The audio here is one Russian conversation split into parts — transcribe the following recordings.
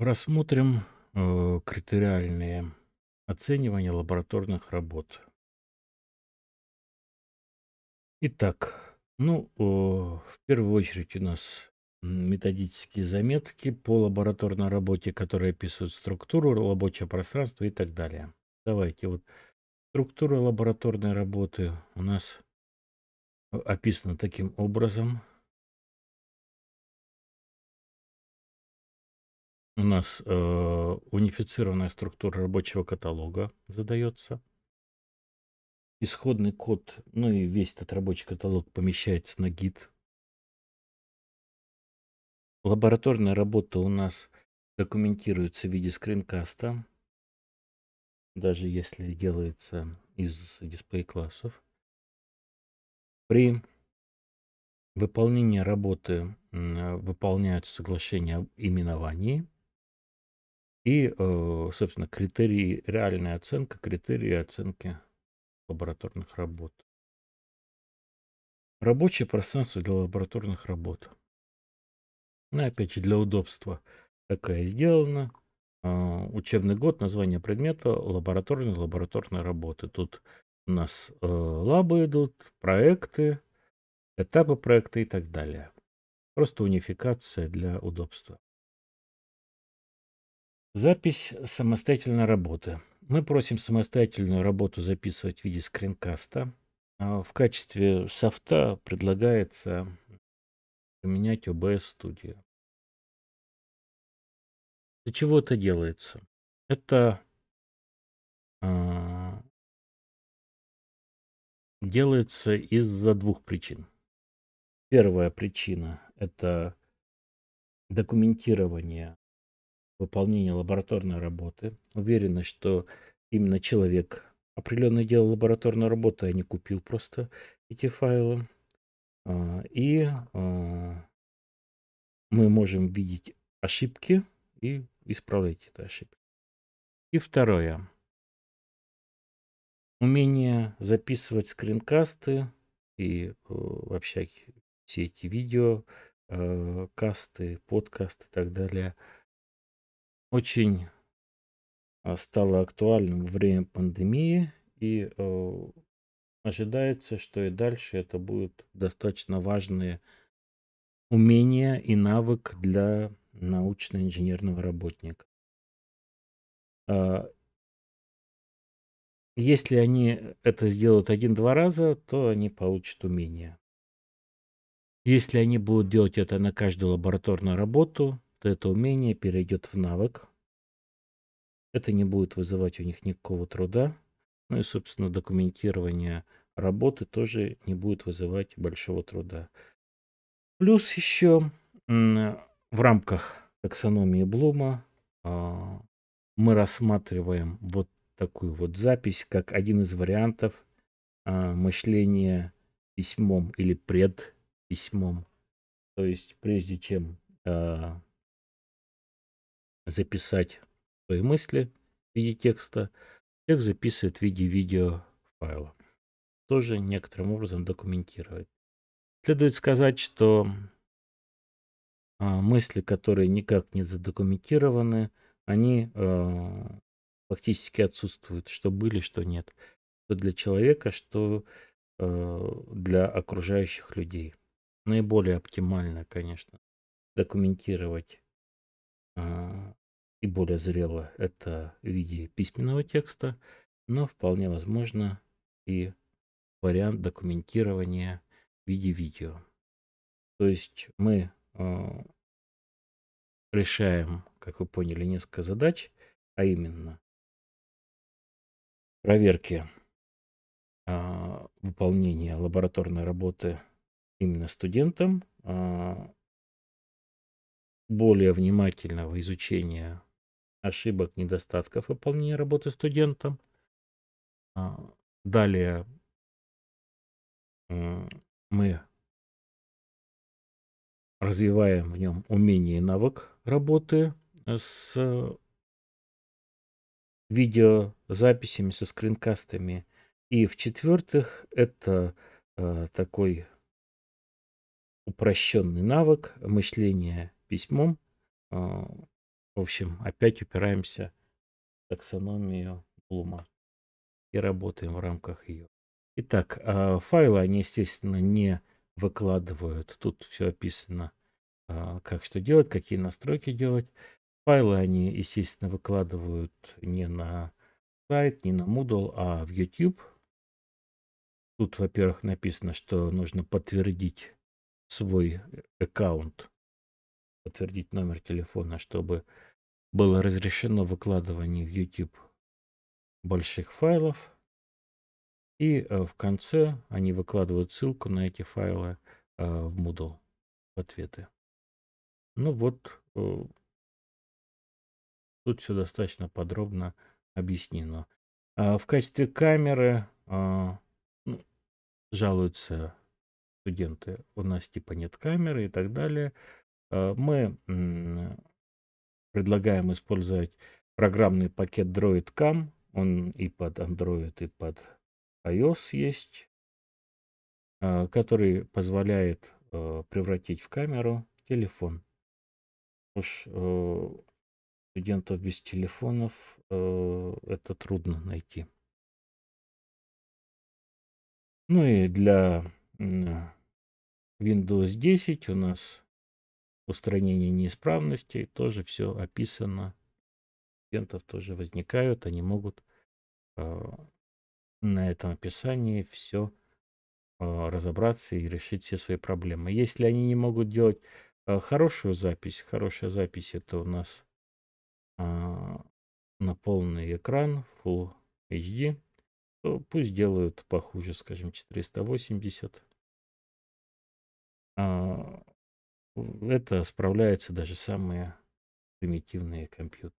Рассмотрим э, критериальные оценивания лабораторных работ. Итак, ну, э, в первую очередь у нас методические заметки по лабораторной работе, которые описывают структуру, рабочее пространства и так далее. Давайте вот структура лабораторной работы у нас э, описана таким образом – у нас э, унифицированная структура рабочего каталога задается. Исходный код, ну и весь этот рабочий каталог помещается на гид. Лабораторная работа у нас документируется в виде скринкаста, даже если делается из дисплей-классов. При выполнении работы выполняются соглашения об именовании – и, э, собственно, критерии, реальная оценка, критерии оценки лабораторных работ. Рабочее пространство для лабораторных работ. Ну, опять же, для удобства такая сделана. А, учебный год, название предмета, лабораторные, лабораторные работы. Тут у нас э, лабы идут, проекты, этапы проекта и так далее. Просто унификация для удобства. Запись самостоятельной работы. Мы просим самостоятельную работу записывать в виде скринкаста. А, в качестве софта предлагается применять OBS Studio. Для чего это делается? Это э, делается из-за двух причин. Первая причина – это документирование выполнения лабораторной работы. Уверена, что именно человек определенно делал лабораторную работу, а не купил просто эти файлы. А, и а, мы можем видеть ошибки и исправлять эти ошибки. И второе. Умение записывать скринкасты и э, вообще все эти видео, э, касты, подкасты и так далее – очень а, стало актуальным во время пандемии и э, ожидается, что и дальше это будут достаточно важные умения и навык для научно-инженерного работника. А, если они это сделают один-два раза, то они получат умения. Если они будут делать это на каждую лабораторную работу, то это умение перейдет в навык. Это не будет вызывать у них никакого труда. Ну и, собственно, документирование работы тоже не будет вызывать большого труда. Плюс еще в рамках таксономии Блума а, мы рассматриваем вот такую вот запись как один из вариантов а, мышления письмом или пред письмом. То есть прежде чем а, записать свои мысли в виде текста. Текст записывает в виде видеофайла. Тоже некоторым образом документировать. Следует сказать, что а, мысли, которые никак не задокументированы, они а, фактически отсутствуют, что были, что нет, что для человека, что а, для окружающих людей. Наиболее оптимально, конечно, документировать а, и более зрело это в виде письменного текста, но вполне возможно и вариант документирования в виде видео. То есть мы а, решаем, как вы поняли, несколько задач, а именно проверки а, выполнения лабораторной работы именно студентам, более внимательного изучения ошибок, недостатков выполнения работы студентом. А, далее мы развиваем в нем умение и навык работы с видеозаписями, со скринкастами. И в-четвертых, это э, такой упрощенный навык мышления письмом. А, в общем, опять упираемся в таксономию Блума и работаем в рамках ее. Итак, а, файлы они, естественно, не выкладывают. Тут все описано, а, как что делать, какие настройки делать. Файлы они, естественно, выкладывают не на сайт, не на Moodle, а в YouTube. Тут, во-первых, написано, что нужно подтвердить свой э, аккаунт подтвердить номер телефона, чтобы было разрешено выкладывание в YouTube больших файлов. И э, в конце они выкладывают ссылку на эти файлы э, в Moodle в ответы. Ну вот, э, тут все достаточно подробно объяснено. А в качестве камеры ну, жалуются студенты, у нас типа нет камеры и так далее. Э, мы предлагаем использовать программный пакет DroidCam. Он и под Android, и под iOS есть, э, который позволяет э, превратить в камеру телефон. Уж студентов без телефонов это трудно найти. Ну и для Windows 10 у нас устранение неисправностей, тоже все описано. Клиентов тоже возникают, они могут э, на этом описании все э, а, разобраться и решить все свои проблемы. Если они не могут делать э, хорошую запись, хорошая запись это у нас на полный экран Full HD, то пусть делают похуже, скажем, 480 это справляются даже самые примитивные компьютеры.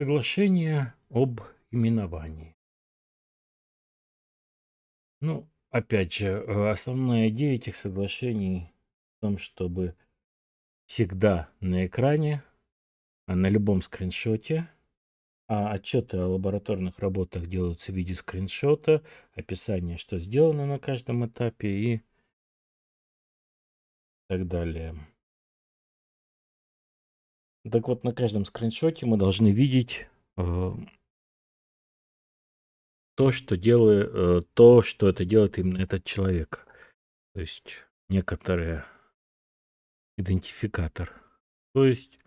Соглашение об именовании. Ну, опять же, э, основная идея этих соглашений в том, чтобы всегда на экране, а на любом скриншоте а отчеты о лабораторных работах делаются в виде скриншота, описание, что сделано на каждом этапе и так далее. Так вот, на каждом скриншоте мы должны видеть э, то, что делает, э, то, что это делает именно этот человек. То есть некоторые идентификатор. То есть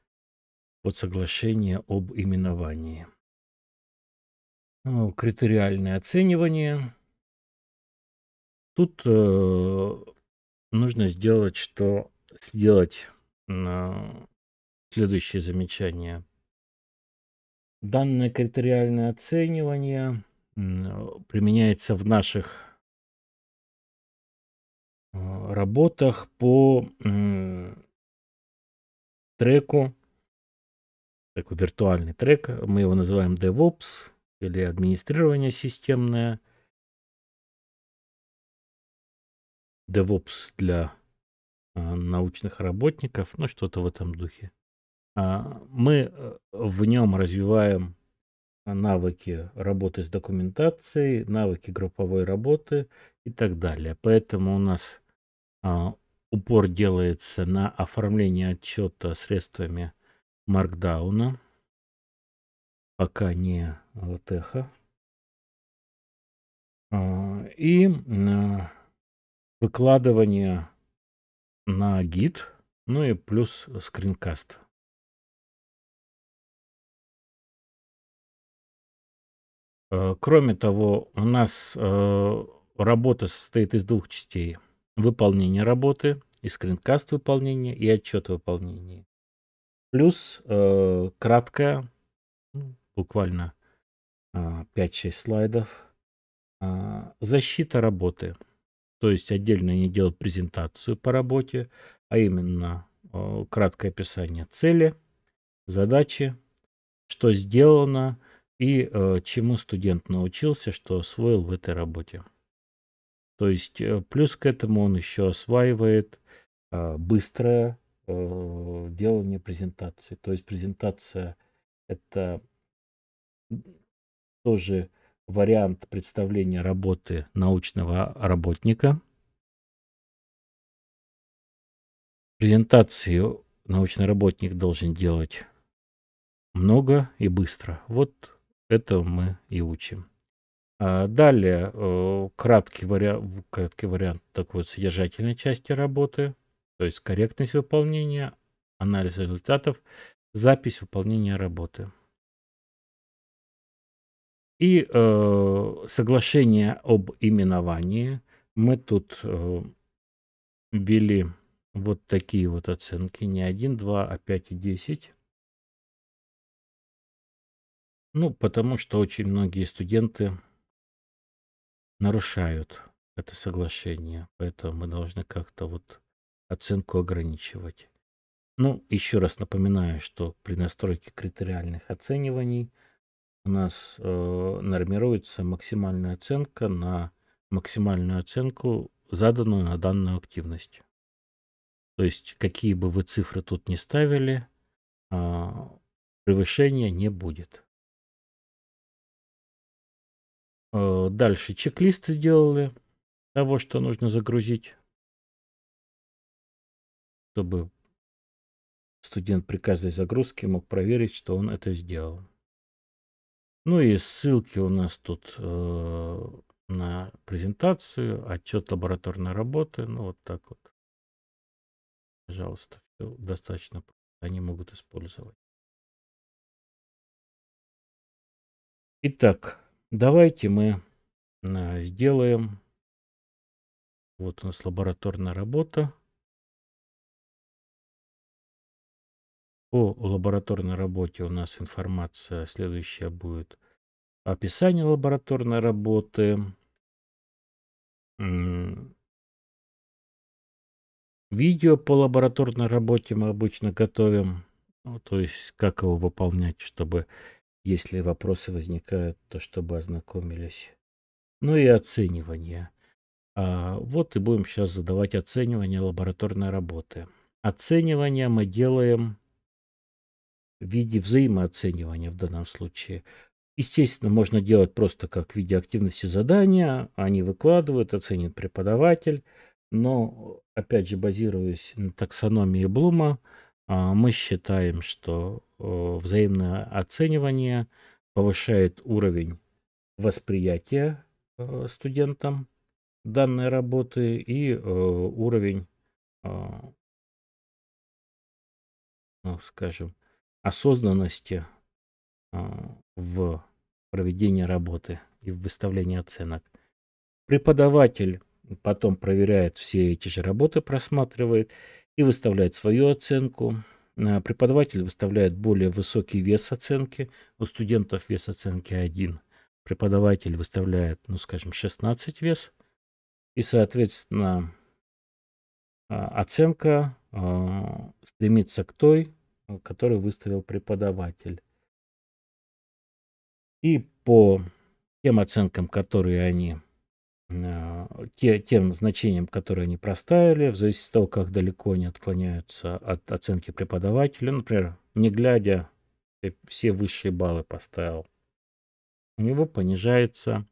под соглашение об именовании. Ну, критериальное оценивание. Тут э, нужно сделать, что сделать э, следующее замечание. Данное критериальное оценивание э, применяется в наших э, работах по треку такой виртуальный трек. Мы его называем DevOps или администрирование системное. DevOps для а, научных работников, ну что-то в этом духе. А, мы э, в нем развиваем навыки работы с документацией, навыки групповой работы и так далее. Поэтому у нас а, упор делается на оформление отчета средствами маркдауна, пока не теха. И э, выкладывание на гид, ну и плюс скринкаст. Э, кроме того, у нас э, работа состоит из двух частей. Выполнение работы и скринкаст выполнения и отчет выполнения. Плюс э, краткая, ну, буквально э, а, 5-6 слайдов, э, защита работы. То есть отдельно не делать презентацию по работе, а именно э, краткое описание цели, задачи, что сделано и э, чему студент научился, что освоил в этой работе. То есть э, плюс к этому он еще осваивает э, быстрое э, делание презентации. То есть презентация это тоже вариант представления работы научного работника. Презентацию научный работник должен делать много и быстро. Вот это мы и учим. А далее э, краткий, вариа краткий вариант такой вот содержательной части работы – то есть корректность выполнения, анализ результатов, запись выполнения работы. И э, соглашение об именовании. Мы тут э, ввели вот такие вот оценки. Не 1, 2, а 5 и 10. Ну, потому что очень многие студенты нарушают это соглашение. Поэтому мы должны как-то вот оценку ограничивать. Ну, еще раз напоминаю, что при настройке критериальных оцениваний у нас э, нормируется максимальная оценка на максимальную оценку, заданную на данную активность. То есть, какие бы вы цифры тут ни ставили, э, превышения не будет. Э, дальше чек-лист сделали того, что нужно загрузить чтобы студент при каждой загрузке мог проверить, что он это сделал. Ну и ссылки у нас тут э, на презентацию, отчет лабораторной работы, ну вот так вот. Пожалуйста, все достаточно, они могут использовать. Итак, давайте мы э, сделаем. Вот у нас лабораторная работа. По лабораторной работе у нас информация следующая будет. Описание лабораторной работы. Видео по лабораторной работе мы обычно готовим. Ну, то есть, как его выполнять, чтобы, если вопросы возникают, то чтобы ознакомились. Ну и оценивание. А вот и будем сейчас задавать оценивание лабораторной работы. Оценивание мы делаем в виде взаимооценивания в данном случае. Естественно, можно делать просто как в виде активности задания. Они выкладывают, оценит преподаватель. Но, опять же, базируясь на таксономии Блума, а, мы считаем, что э, взаимное оценивание повышает уровень восприятия э, студентам данной работы и э, уровень, ну, скажем, осознанности а, в проведении работы и в выставлении оценок. Преподаватель потом проверяет все эти же работы, просматривает и выставляет свою оценку. А, преподаватель выставляет более высокий вес оценки, у студентов вес оценки 1. Преподаватель выставляет, ну скажем, 16 вес, и, соответственно, а, оценка стремится к той, Э, который выставил преподаватель. И по тем оценкам, которые они, э, те, тем значениям, которые они проставили, в зависимости от того, как далеко они отклоняются от оценки преподавателя, например, не глядя, э, все высшие баллы поставил, у него понижается,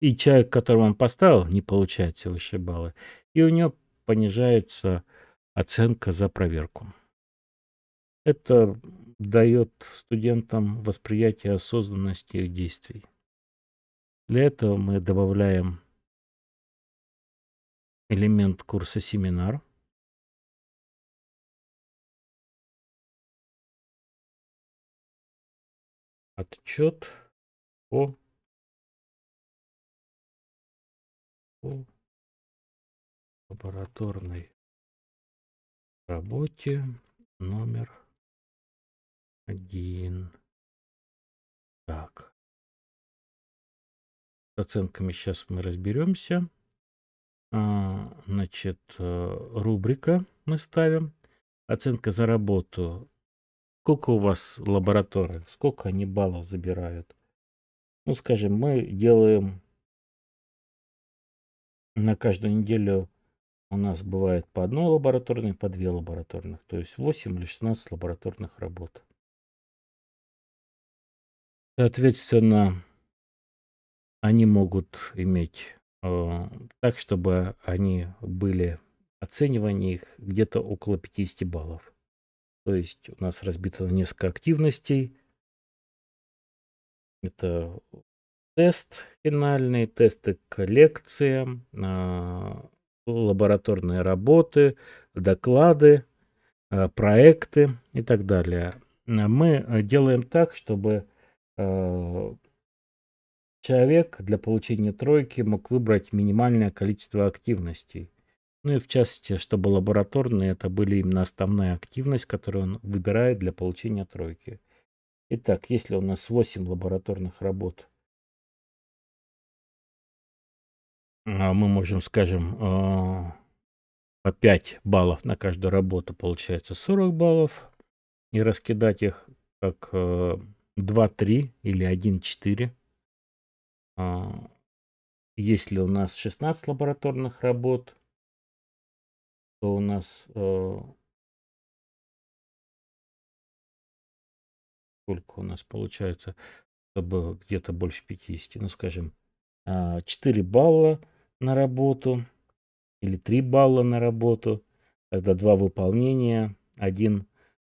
и человек, которому он поставил, не получает все высшие баллы, и у него понижается оценка за проверку. Это дает студентам восприятие осознанности их действий. Для этого мы добавляем элемент курса семинар. Отчет о по лабораторной работе номер один. Так. С оценками сейчас мы разберемся. А, значит, э, рубрика мы ставим. Оценка за работу. Сколько у вас лабораторий? Сколько они баллов забирают? Ну, скажем, мы делаем на каждую неделю у нас бывает по одной лабораторной, по две лабораторных. То есть 8 или 16 лабораторных работ. Соответственно, они могут иметь э, так, чтобы они были оценивание их где-то около 50 баллов. То есть у нас разбито несколько активностей. Это тест финальный, тесты коллекции, а, лабораторные работы, доклады, а, проекты и так далее. Мы э, делаем так, чтобы Э, человек для получения тройки мог выбрать минимальное количество активностей. Ну и в частности, чтобы лабораторные, это были именно основная активность, которую он выбирает для получения тройки. Итак, если у нас 8 лабораторных работ, а мы можем, скажем, а, по 5 баллов на каждую работу, получается 40 баллов, и раскидать их как э, 2-3 или 1-4. А, есть у нас 16 лабораторных работ, то у нас э, сколько у нас получается, чтобы где-то больше 50, ну скажем, 4 а, балла на работу или 3 балла на работу, тогда 2 выполнения, 1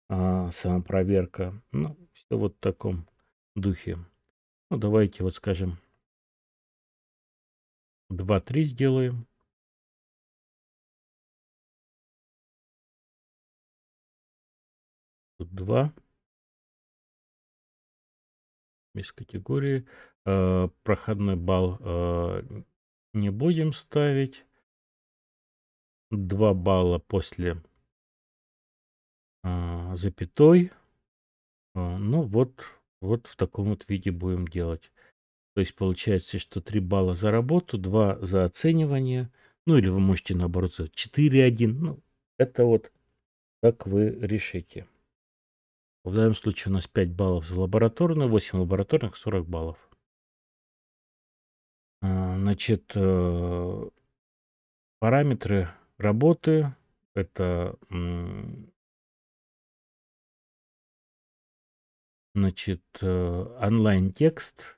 а, самопроверка. Ну, все вот в таком духе. Ну, давайте вот скажем 2-3 сделаем. Тут 2. Без категории. Э, проходной балл э, не будем ставить. 2 балла после э, запятой. А, ну вот, вот в таком вот виде будем делать. То есть получается, что 3 балла за работу, 2 за оценивание. Ну или вы можете наоборот за 4-1. Ну, это вот как вы решите. В данном случае у нас 5 баллов за лабораторную, 8 лабораторных, 40 баллов. А, значит, э, параметры работы это Значит, э, онлайн-текст.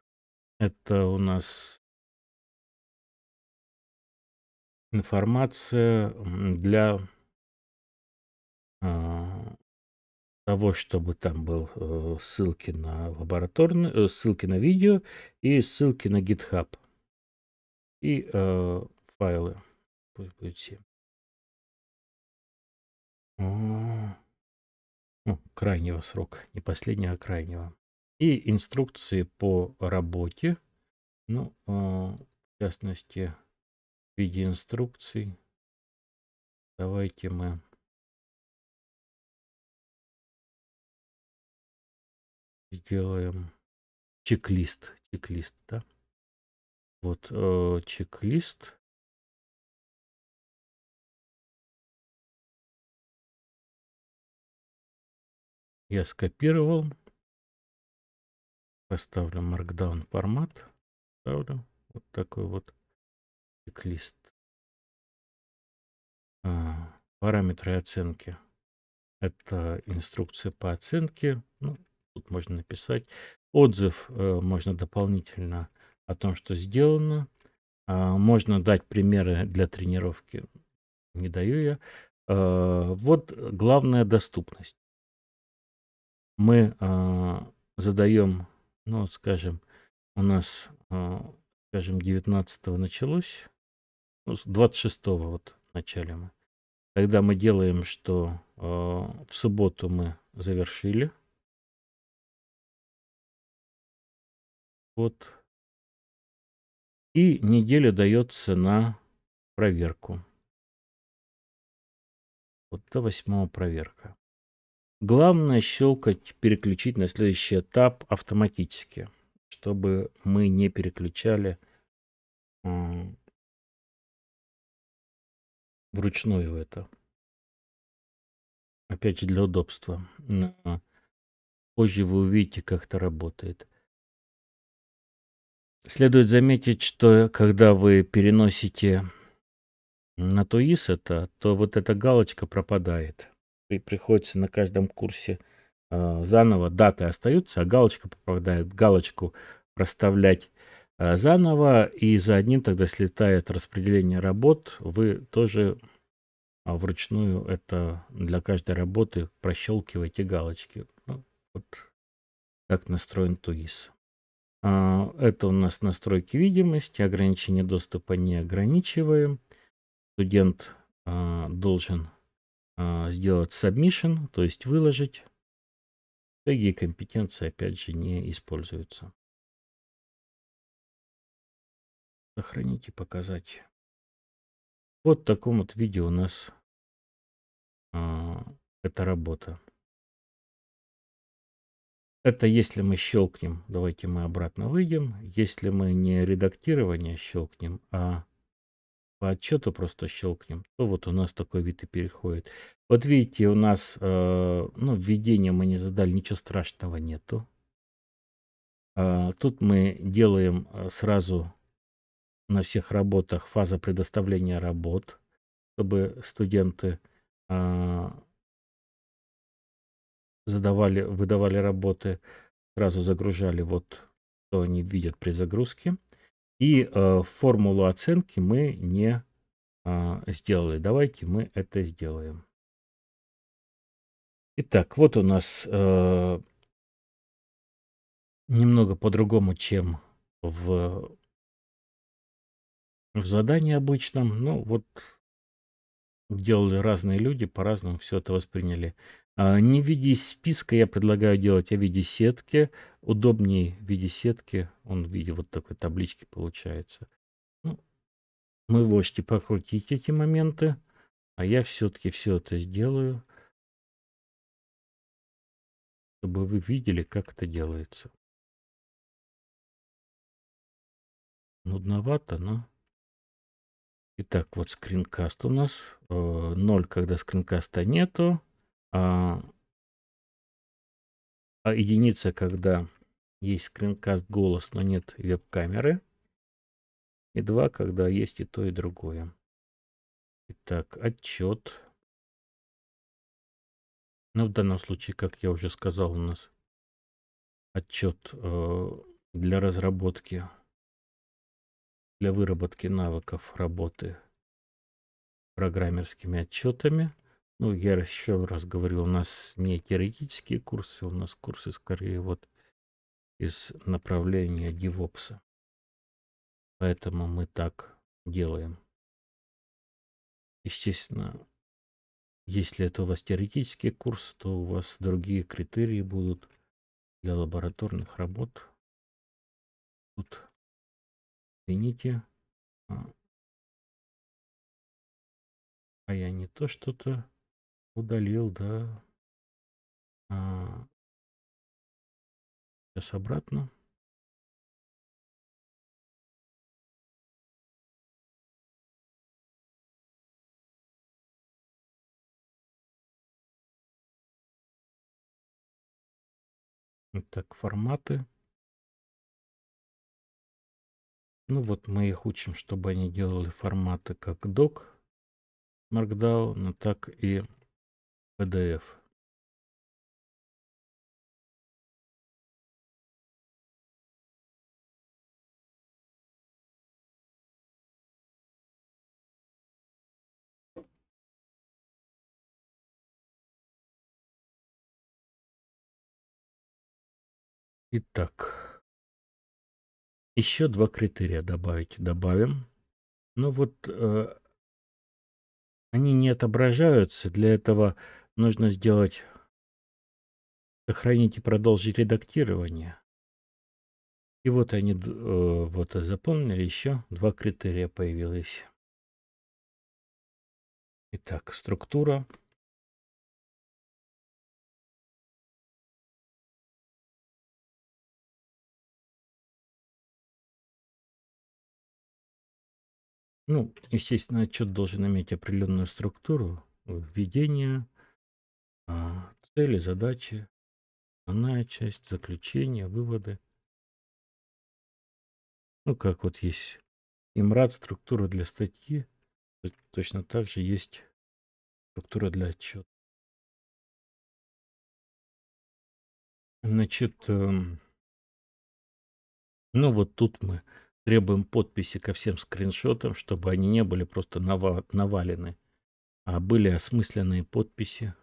Это у нас информация для а, того, чтобы там был э, ссылки на лабораторные, э, ссылки на видео и ссылки на GitHub и э, файлы. Пусть будет а. 7 ну, крайнего срока, не последнего, а крайнего. И инструкции по работе, ну, а, в частности, в виде инструкций. Давайте мы сделаем чек-лист. Чек-лист, да? Вот э, чек-лист. Я скопировал. Поставлю markdown формат. Ставлю вот такой вот чек-лист. А, параметры оценки. Это инструкция по оценке. Ну, тут можно написать. Отзыв э, можно дополнительно о том, что сделано. А, можно дать примеры для тренировки. Не даю я. А, вот главная доступность мы э, а, задаем, ну, вот скажем, у нас, э, скажем, 19 началось, ну, 26 вот начали мы. Тогда мы делаем, что э, в субботу мы завершили. Вот. И неделя дается на проверку. Вот до восьмого проверка. Главное щелкать переключить на следующий этап автоматически, чтобы мы не переключали вручную это. Опять же для удобства. А, позже вы увидите, как это работает. Следует заметить, что когда вы переносите на Туис это, то вот эта галочка пропадает при, приходится на каждом курсе э, заново. Даты остаются, а галочка попадает. Галочку проставлять э, а, заново. И за одним тогда слетает распределение работ. Вы тоже э, вручную это для каждой работы прощелкиваете галочки. Ну, вот так настроен ТУИС. это у нас настройки видимости, ограничение доступа не ограничиваем. Студент должен а, сделать submission, то есть выложить. Теги и компетенции опять же не используются. Сохранить и показать. Вот в таком вот виде у нас а, эта работа. Это если мы щелкнем, давайте мы обратно выйдем. Если мы не редактирование щелкнем, а по отчету просто щелкнем, то вот у нас такой вид и переходит. Вот видите, у нас э, ну, введение мы не задали, ничего страшного нету. Э, тут мы делаем э, сразу на всех работах фаза предоставления работ, чтобы студенты э, задавали, выдавали работы, сразу загружали вот, что они видят при загрузке. И э, формулу оценки мы не э, сделали. Давайте мы это сделаем. Итак, вот у нас э, немного по-другому, чем в, в задании обычном. Ну, вот делали разные люди, по-разному все это восприняли. А, не в виде списка я предлагаю делать, а в виде сетки. Удобнее в виде сетки, он в виде вот такой таблички получается. Ну, мы можете покрутить эти моменты, а я все-таки все это сделаю, чтобы вы видели, как это делается. Нудновато, но... Итак, вот скринкаст у нас. Э, ноль, когда скринкаста нету. А, а, единица, когда есть скринкаст голос, но нет веб-камеры. И два, когда есть и то, и другое. Итак, отчет. Ну, в данном случае, как я уже сказал, у нас отчет э, для разработки, для выработки навыков работы программерскими отчетами – ну, я еще раз говорю, у нас не теоретические курсы, у нас курсы скорее вот из направления девопса. Поэтому мы так делаем. Естественно, если это у вас теоретический курс, то у вас другие критерии будут для лабораторных работ. Тут, извините, а, а я не то что-то удалил, да. А, сейчас обратно. Так, форматы. Ну вот мы их учим, чтобы они делали форматы как док Markdown, так и pdf Итак, еще два критерия добавить. Добавим. Но ну вот э, они не отображаются. Для этого нужно сделать сохранить и продолжить редактирование. И вот они э, вот заполнили еще два критерия появилось Итак, структура. Ну, естественно, отчет должен иметь определенную структуру введение, а, цели, задачи, основная часть, заключение, выводы. Ну, как вот есть имрад, структура для статьи, точно так же есть структура для отчета. Значит, эм, ну вот тут мы требуем подписи ко всем скриншотам, чтобы они не были просто навалены, а были осмысленные подписи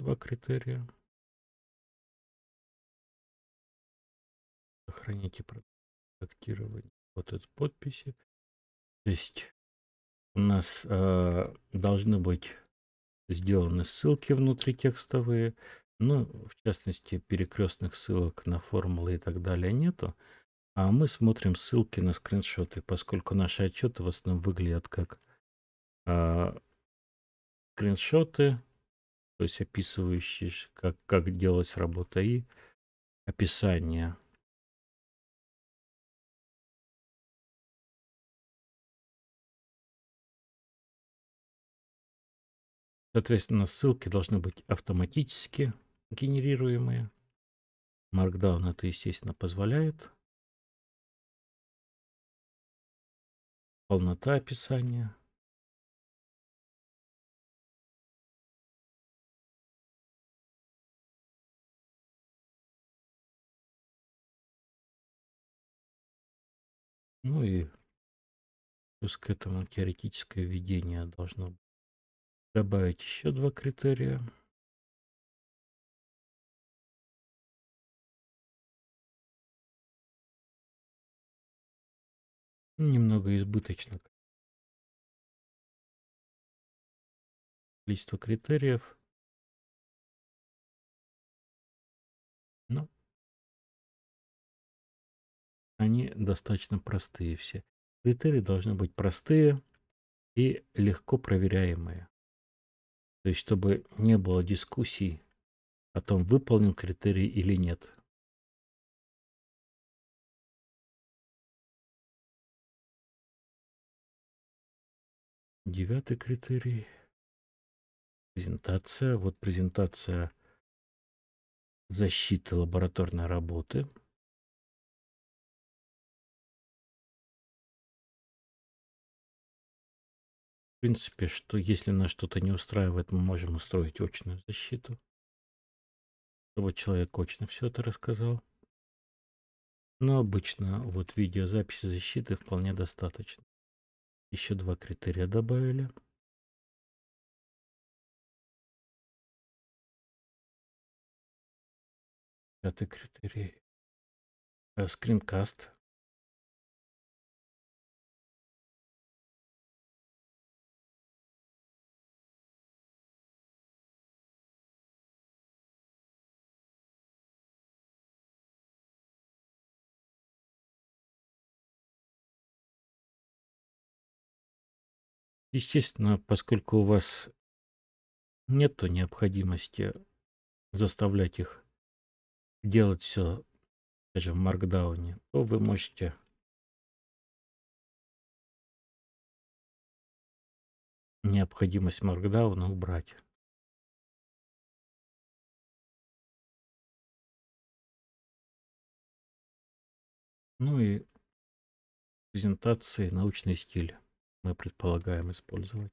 два критерия. Сохраните проектирование вот этой подписи. То есть у нас э, должны быть сделаны ссылки внутри текстовые. Ну, в частности, перекрестных ссылок на формулы и так далее нету. А мы смотрим ссылки на скриншоты, поскольку наши отчеты в основном выглядят как э, скриншоты, то есть описывающий, как, как делать работа и описание. Соответственно, ссылки должны быть автоматически генерируемые. Markdown это, естественно, позволяет. Полнота описания. Ну и плюс к этому теоретическое введение должно добавить еще два критерия. Ну, немного избыточно количество критериев – они достаточно простые все. Критерии должны быть простые и легко проверяемые. То есть, чтобы не было дискуссий о том, выполнен критерий или нет. Девятый критерий. Презентация. Вот презентация защиты лабораторной работы – в принципе, что если нас что-то не устраивает, мы можем устроить очную защиту. Вот человек очно все это рассказал. Но обычно вот видеозаписи защиты вполне достаточно. Еще два критерия добавили. Пятый критерий. Э, скринкаст Естественно, поскольку у вас нет необходимости заставлять их делать все, даже в маркдауне, то вы можете необходимость маркдауна убрать. Ну и презентации научный стиль мы предполагаем использовать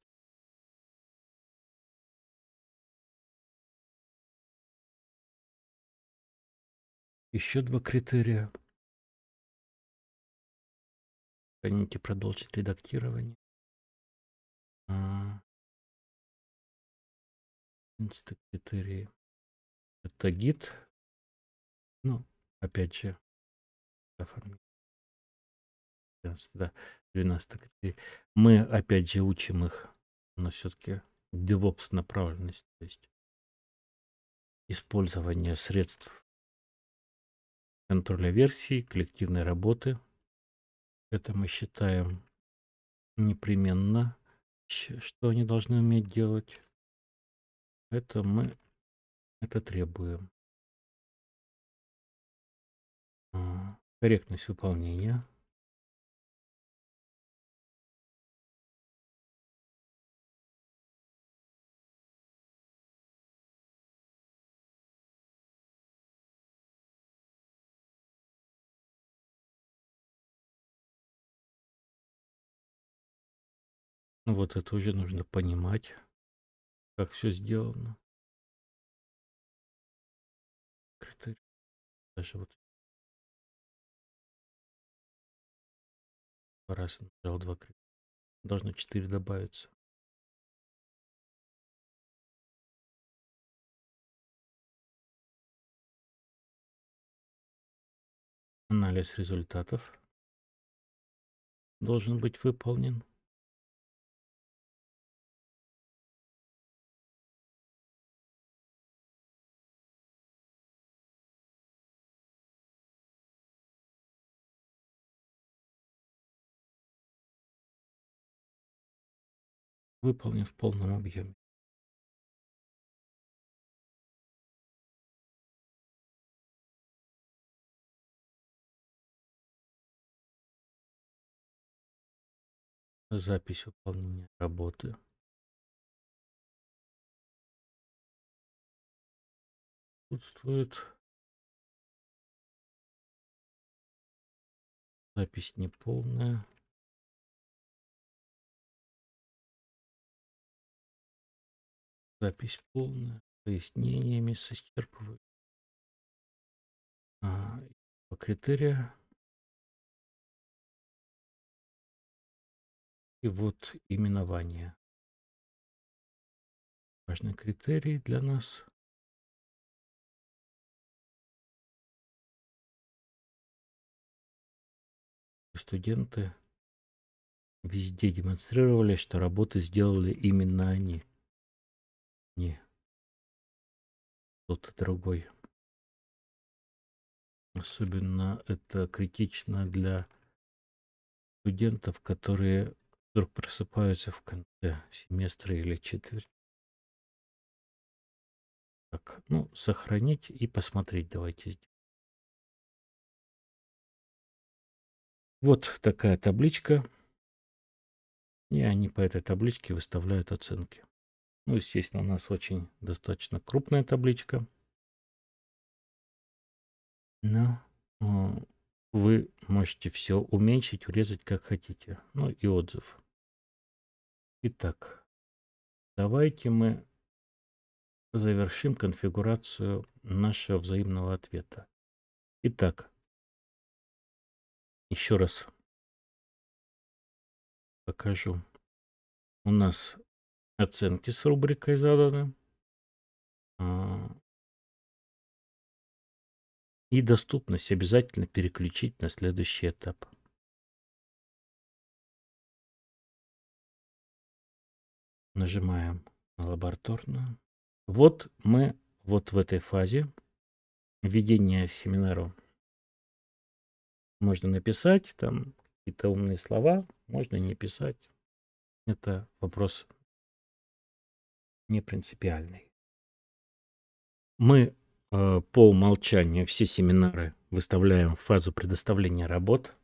Еще два критерия. Храните продолжить редактирование. А. Инста критерии. Это гид. Ну, опять же, оформить. Да. 12 критерий. Мы, опять же, учим их, но все-таки DevOps направленность, то есть использование средств контроля версий, коллективной работы. Это мы считаем непременно, что они должны уметь делать. Это мы это требуем. А, корректность выполнения. Ну, вот это уже нужно понимать, как все сделано. Критерий. Даже вот раз нажал два критерия. Должно четыре добавиться. Анализ результатов должен быть выполнен. выполнен в полном объеме. Запись выполнения работы. Отсутствует. Запись неполная. Запись полная, пояснениями, с исчерпывающими. А, по критерия. И вот именование. Важный критерий для нас. Студенты везде демонстрировали, что работы сделали именно они. Не. Кто-то другой. Особенно это критично для студентов, которые вдруг просыпаются в конце семестра или четверти. Так, ну, сохранить и посмотреть давайте. Вот такая табличка. И они по этой табличке выставляют оценки. Ну, естественно, у нас очень достаточно крупная табличка. Но а, вы можете все уменьшить, урезать как хотите. Ну и отзыв. Итак, давайте мы завершим конфигурацию нашего взаимного ответа. Итак, еще раз покажу. У нас Оценки с рубрикой заданы. А, и доступность обязательно переключить на следующий этап. Нажимаем на лабораторную. Вот мы вот в этой фазе введения семинара. Можно написать там какие-то умные слова, можно не писать. Это вопрос не принципиальный. Мы э, по умолчанию все семинары выставляем в фазу предоставления работ.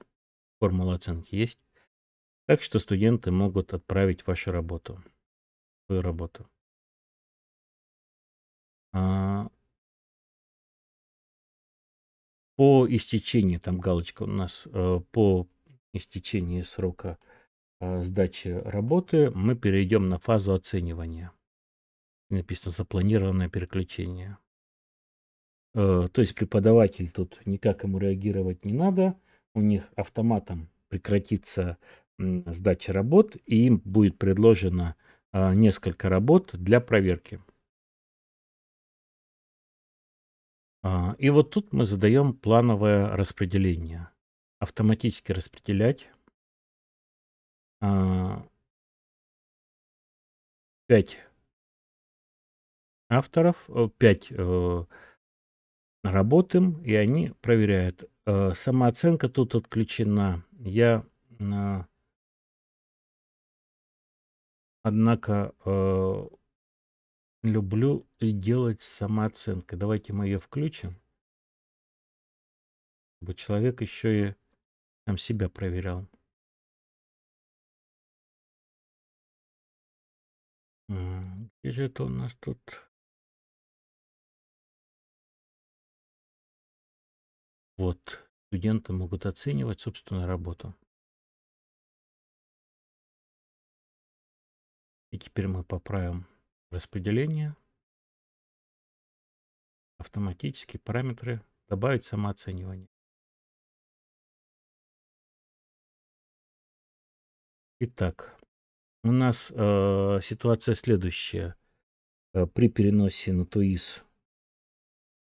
Формула оценки есть. Так что студенты могут отправить вашу работу, свою работу. А... По истечении, там галочка у нас, э, по истечении срока э, сдачи работы мы перейдем на фазу оценивания написано запланированное переключение. Э, то есть преподаватель тут никак ему реагировать не надо. У них автоматом прекратится сдача работ, и им будет предложено а, несколько работ для проверки. А, и вот тут мы задаем плановое распределение. Автоматически распределять 5 а, авторов, э, пять э, работ и они проверяют. Э, самооценка тут отключена. Я, э, однако, э, люблю делать самооценку Давайте мы ее включим, чтобы человек еще и там себя проверял. Где же это у нас тут? Вот, студенты могут оценивать собственную работу. И теперь мы поправим распределение. Автоматические параметры. Добавить самооценивание. Итак, у нас э, ситуация следующая. Э, при переносе на ТУИС,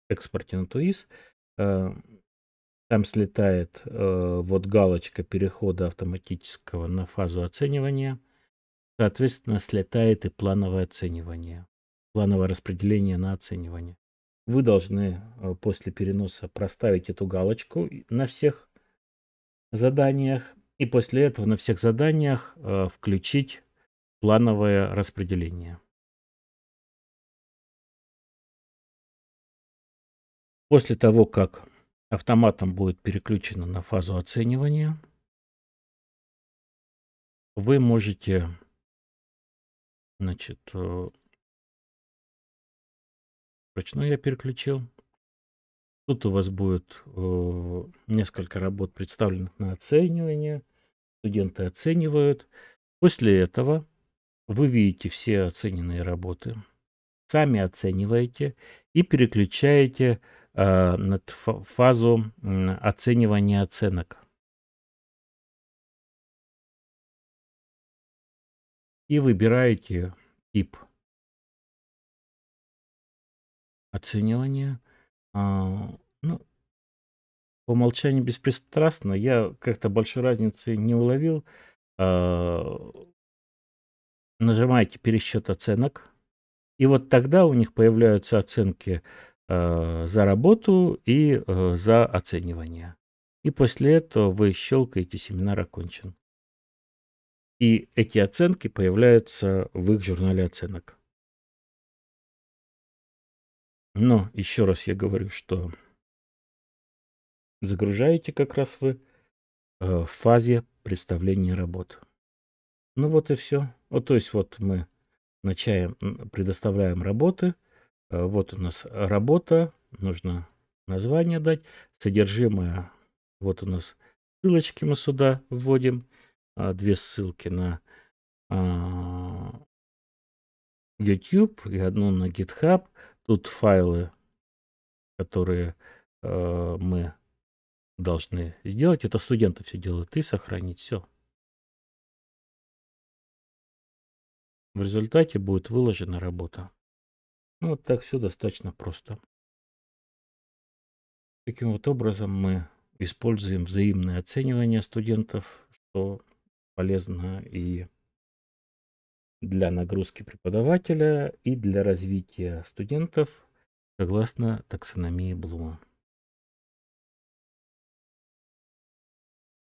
экспорте на ТУИС, э, там слетает э, вот галочка перехода автоматического на фазу оценивания. Соответственно, слетает и плановое оценивание, плановое распределение на оценивание. Вы должны э, после переноса проставить эту галочку на всех заданиях. И после этого на всех заданиях э, включить плановое распределение. После того, как автоматом будет переключено на фазу оценивания. Вы можете значит, вручную э, я переключил. Тут у вас будет э, несколько работ, представленных на оценивание. Студенты оценивают. После этого вы видите все оцененные работы, сами оцениваете и переключаете Э, фазу оценивания оценок. И выбираете тип оценивания. А, ну, по умолчанию беспристрастно. Я как-то большой разницы не уловил. Э, нажимаете пересчет оценок. И вот тогда у них появляются оценки Э, за работу и э, за оценивание. И после этого вы щелкаете «Семинар окончен». И эти оценки появляются в их журнале оценок. Но еще раз я говорю, что загружаете как раз вы э, в фазе представления работ. Ну вот и все. Вот, то есть вот мы вначале предоставляем работы – Э, вот у нас работа, нужно название дать, содержимое, вот у нас ссылочки мы сюда вводим, а, две ссылки на а, YouTube и одну на GitHub. Тут файлы, которые э, мы должны сделать. Это студенты все делают. И сохранить все. В результате будет выложена работа. Ну, вот так все достаточно просто. Таким вот образом мы используем взаимное оценивание студентов, что полезно и для нагрузки преподавателя, и для развития студентов согласно таксономии Блума.